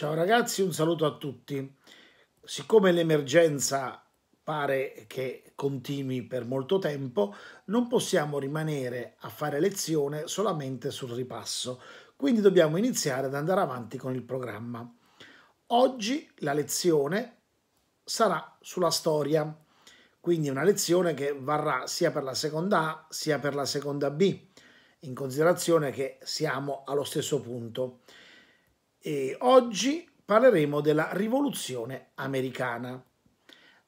Ciao ragazzi, un saluto a tutti. Siccome l'emergenza pare che continui per molto tempo, non possiamo rimanere a fare lezione solamente sul ripasso, quindi dobbiamo iniziare ad andare avanti con il programma. Oggi la lezione sarà sulla storia, quindi una lezione che varrà sia per la seconda A sia per la seconda B, in considerazione che siamo allo stesso punto e oggi parleremo della rivoluzione americana.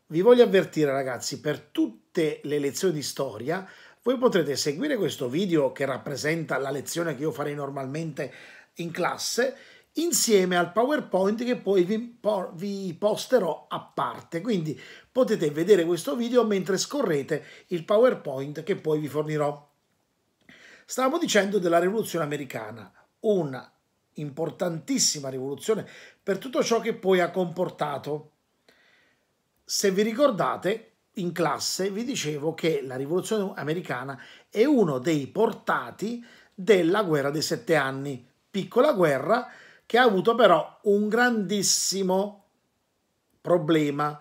Vi voglio avvertire ragazzi, per tutte le lezioni di storia voi potrete seguire questo video che rappresenta la lezione che io farei normalmente in classe insieme al PowerPoint che poi vi, po vi, posterò a parte. Quindi potete vedere questo video mentre scorrete il PowerPoint che poi vi fornirò. Stavamo dicendo della rivoluzione americana, una importantissima rivoluzione per tutto ciò che poi ha comportato. Se vi ricordate, in classe vi dicevo che la rivoluzione americana è uno dei portati della guerra dei sette anni, piccola guerra che ha avuto però un grandissimo problema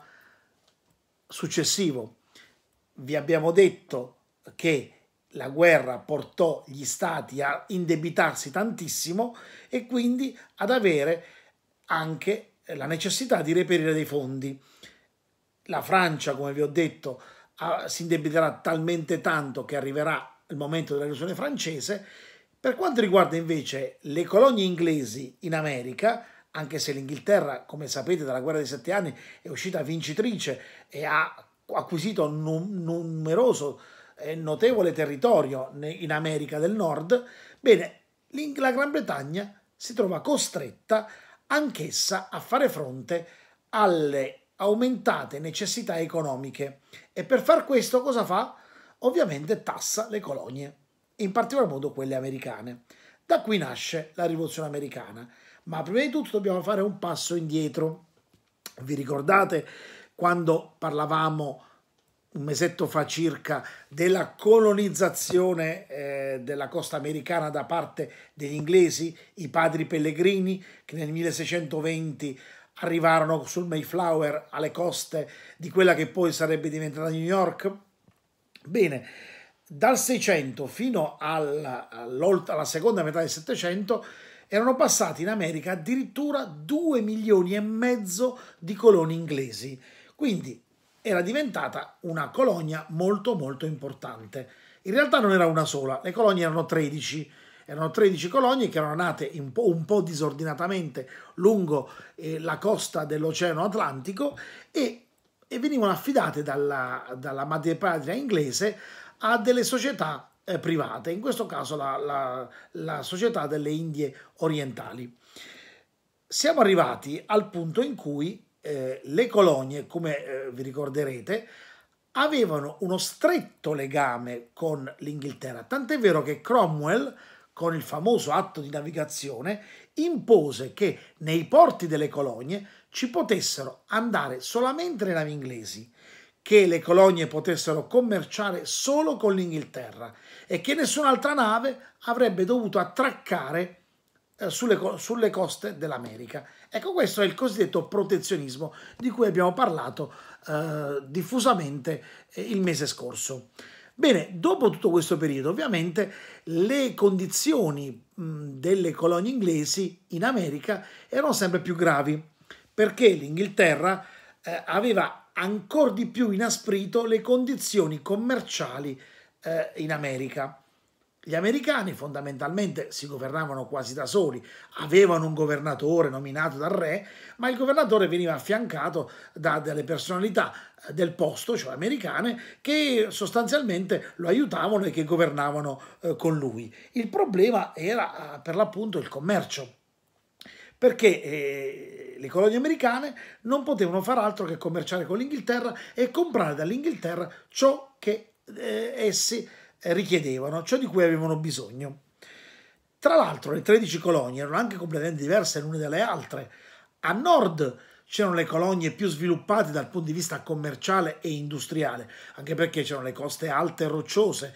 successivo. Vi abbiamo detto che la guerra portò gli stati a indebitarsi tantissimo e quindi ad avere anche la necessità di reperire dei fondi. La Francia, come vi ho detto, si indebiterà talmente tanto che arriverà il momento della rivoluzione francese. Per quanto riguarda invece le colonie inglesi in America, anche se l'Inghilterra, come sapete, dalla guerra dei sette anni è uscita vincitrice e ha acquisito un numeroso notevole territorio in America del Nord, bene, la Gran Bretagna si trova costretta anch'essa a fare fronte alle aumentate necessità economiche e per far questo cosa fa? Ovviamente tassa le colonie, in particolar modo quelle americane. Da qui nasce la rivoluzione americana, ma prima di tutto dobbiamo fare un passo indietro. Vi ricordate quando parlavamo un mesetto fa circa della colonizzazione eh, della costa americana da parte degli inglesi, i padri pellegrini che nel 1620 arrivarono sul Mayflower alle coste di quella che poi sarebbe diventata New York. Bene, dal 600 fino alla, alla seconda metà del 700 erano passati in America addirittura 2 milioni e mezzo di coloni inglesi. Quindi era diventata una colonia molto molto importante. In realtà non era una sola, le colonie erano 13, erano 13 colonie che erano nate po', un po' disordinatamente lungo eh, la costa dell'Oceano Atlantico e, e, venivano affidate dalla, dalla madrepatria inglese a delle società eh, private, in questo caso la, la, la Società delle Indie Orientali. Siamo arrivati al punto in cui eh, le colonie, come eh, vi ricorderete, avevano uno stretto legame con l'Inghilterra, tant'è vero che Cromwell, con il famoso atto di navigazione, impose che nei porti delle colonie ci potessero andare solamente le navi inglesi, che le colonie potessero commerciare solo con l'Inghilterra e che nessun'altra nave avrebbe dovuto attraccare eh, sulle, sulle coste dell'America. Ecco, questo è il cosiddetto protezionismo di cui abbiamo parlato eh, diffusamente eh, il mese scorso. Bene, dopo tutto questo periodo, ovviamente, le condizioni delle colonie inglesi in America erano sempre più gravi, perché l'Inghilterra eh, aveva ancora di più inasprito le condizioni commerciali eh, in America. Gli americani fondamentalmente si governavano quasi da soli, avevano un governatore nominato dal re, ma il governatore veniva affiancato da delle personalità eh, del posto, cioè americane, che sostanzialmente lo aiutavano e che governavano eh, con lui. Il problema era eh, per l'appunto il commercio, perché eh, le colonie americane non potevano far altro che commerciare con l'Inghilterra e comprare dall'Inghilterra ciò che eh, essi eh, richiedevano, ciò di cui avevano bisogno. Tra l'altro le 13 colonie erano anche completamente diverse l'una dalle altre. A nord c'erano le colonie più sviluppate dal punto di vista commerciale e industriale, anche perché c'erano le coste alte e rocciose,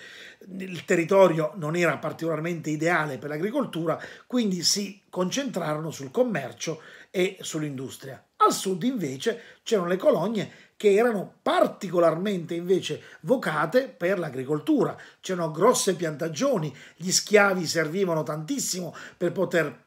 il territorio non era particolarmente ideale per l'agricoltura, quindi si concentrarono sul commercio e sull'industria. Al sud invece c'erano le colonie che erano particolarmente invece vocate per l'agricoltura. C'erano grosse piantagioni, gli schiavi servivano tantissimo per poter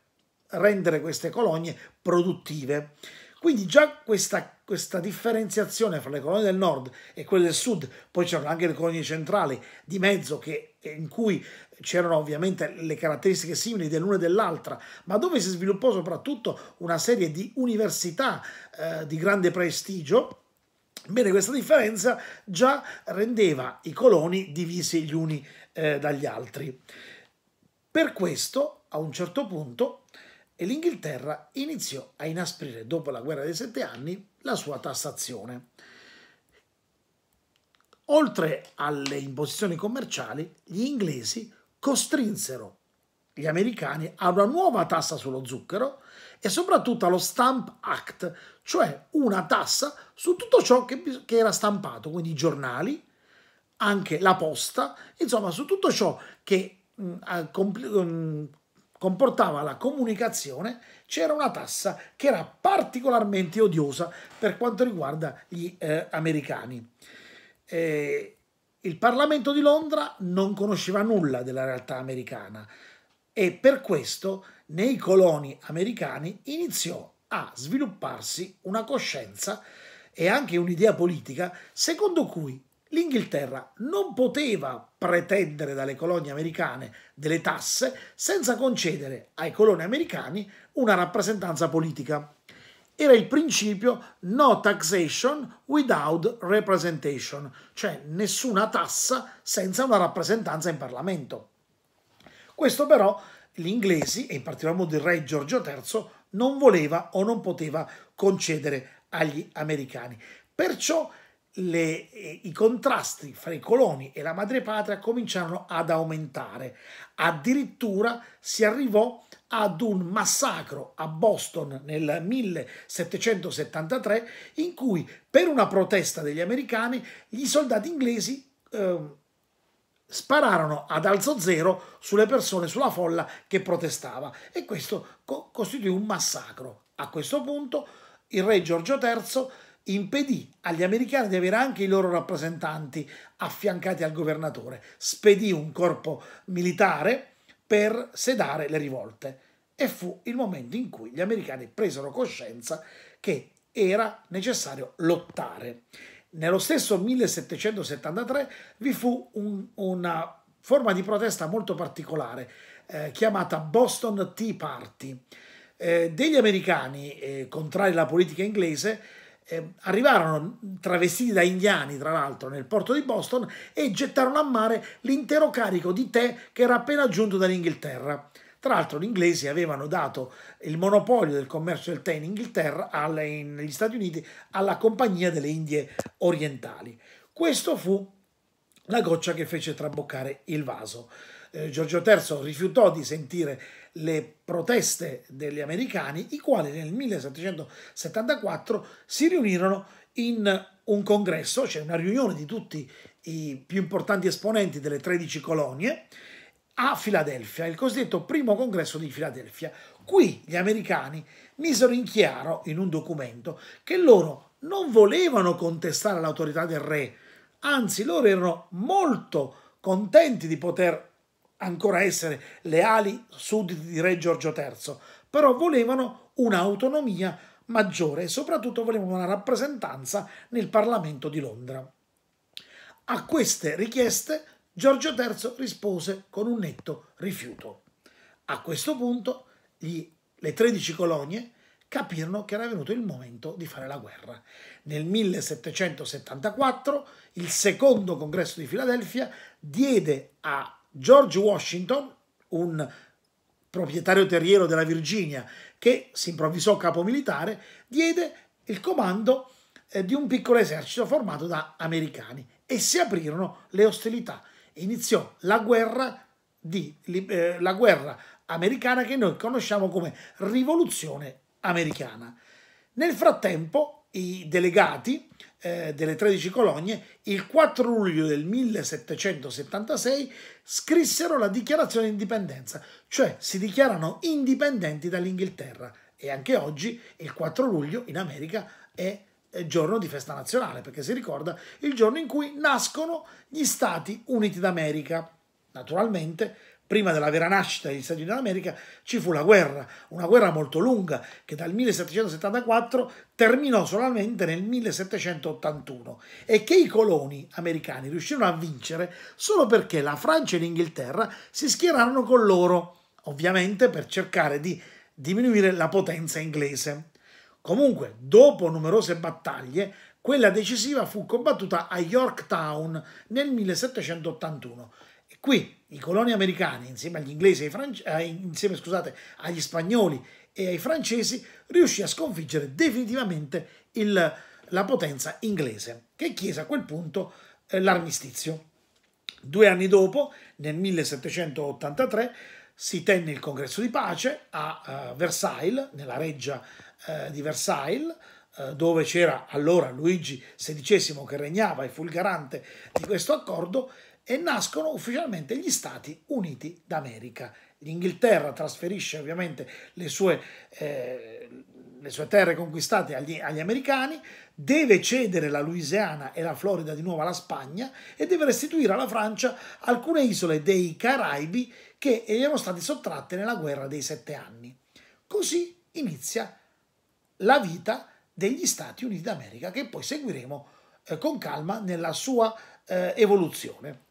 rendere queste colonie produttive. Quindi già questa, questa, differenziazione fra le colonie del nord e quelle del sud, poi c'erano anche le colonie centrali di mezzo che in cui c'erano ovviamente le caratteristiche simili dell'una e dell'altra, ma dove si sviluppò soprattutto una serie di università eh, di grande prestigio, Bene, questa differenza già rendeva i coloni divisi gli uni eh, dagli altri. Per questo, a un certo punto, l'Inghilterra iniziò a inasprire, dopo la guerra dei sette anni, la sua tassazione. Oltre alle imposizioni commerciali, gli inglesi costrinsero gli americani a una nuova tassa sullo zucchero e soprattutto allo Stamp Act, cioè una tassa su tutto ciò che, che era stampato, quindi i giornali, anche la posta, insomma su tutto ciò che mh, mm, com mm, comportava la comunicazione c'era una tassa che era particolarmente odiosa per quanto riguarda gli eh, americani eh, il Parlamento di Londra non conosceva nulla della realtà americana e per questo nei coloni americani iniziò a svilupparsi una coscienza e anche un'idea politica secondo cui l'Inghilterra non poteva pretendere dalle colonie americane delle tasse senza concedere ai coloni americani una rappresentanza politica era il principio no taxation without representation, cioè nessuna tassa senza una rappresentanza in Parlamento. Questo però gli inglesi, e in particolar modo il re Giorgio III, non voleva o non poteva concedere agli americani. Perciò le, eh, i contrasti fra i coloni e la madrepatria cominciarono ad aumentare. Addirittura si arrivò a ad un massacro a Boston nel 1773 in cui per una protesta degli americani gli soldati inglesi eh, spararono ad alzo zero sulle persone, sulla folla che protestava e questo co costituì un massacro. A questo punto il re Giorgio III impedì agli americani di avere anche i loro rappresentanti affiancati al governatore, spedì un corpo militare per sedare le rivolte e fu il momento in cui gli americani presero coscienza che era necessario lottare. Nello stesso 1773 vi fu un, una forma di protesta molto particolare eh, chiamata Boston Tea Party. Eh, degli americani, eh, contrari alla politica inglese, eh, arrivarono travestiti da indiani, tra l'altro, nel porto di Boston e gettarono a mare l'intero carico di tè che era appena giunto dall'Inghilterra. Tra l'altro gli inglesi avevano dato il monopolio del commercio del tè in Inghilterra, alle, in, negli Stati Uniti, alla Compagnia delle Indie Orientali. Questo fu la goccia che fece traboccare il vaso eh, Giorgio III rifiutò di sentire le proteste degli americani, i quali nel 1774 si riunirono in un congresso, cioè una riunione di tutti i più importanti esponenti delle 13 colonie, a Filadelfia, il cosiddetto primo congresso di Filadelfia. Qui gli americani misero in chiaro in un documento che loro non volevano contestare l'autorità del re, anzi loro erano molto contenti di poter ancora essere leali sudditi di re Giorgio III, però volevano un'autonomia maggiore e soprattutto volevano una rappresentanza nel Parlamento di Londra. A queste richieste Giorgio III rispose con un netto rifiuto. A questo punto gli, le 13 colonie capirono che era venuto il momento di fare la guerra. Nel 1774 il secondo congresso di Filadelfia diede a George Washington, un proprietario terriero della Virginia che si improvvisò capo militare, diede il comando eh, di un piccolo esercito formato da americani e si aprirono le ostilità. Iniziò la guerra, di, eh, la guerra americana che noi conosciamo come rivoluzione americana. Nel frattempo i delegati eh, delle 13 colonie, il 4 luglio del 1776 scrissero la dichiarazione di indipendenza, cioè si dichiarano indipendenti dall'Inghilterra e anche oggi, il 4 luglio, in America è giorno di festa nazionale, perché si ricorda il giorno in cui nascono gli Stati Uniti d'America. Naturalmente prima della vera nascita degli Stati Uniti d'America, ci fu la guerra, una guerra molto lunga che dal 1774 terminò solamente nel 1781 e che i coloni americani riuscirono a vincere solo perché la Francia e l'Inghilterra si schierarono con loro, ovviamente per cercare di diminuire la potenza inglese. Comunque, dopo numerose battaglie, quella decisiva fu combattuta a Yorktown nel 1781 Qui i coloni americani, insieme agli inglesi, ai franci- eh, insieme, scusate, agli spagnoli e ai francesi, riuscì a sconfiggere definitivamente il, la potenza inglese, che chiese a quel punto eh, l'armistizio. Due anni dopo, nel 1783, si tenne il congresso di pace a eh, Versailles, nella reggia eh, di Versailles, eh, dove c'era allora Luigi XVI che regnava e fu il garante di questo accordo, e nascono ufficialmente gli Stati Uniti d'America. L'Inghilterra trasferisce ovviamente le sue, eh, le sue terre conquistate agli, agli, americani, deve cedere la Louisiana e la Florida di nuovo alla Spagna e deve restituire alla Francia alcune isole dei Caraibi che gli erano state sottratte nella guerra dei sette anni. Così inizia la vita degli Stati Uniti d'America che poi seguiremo eh, con calma nella sua eh, evoluzione.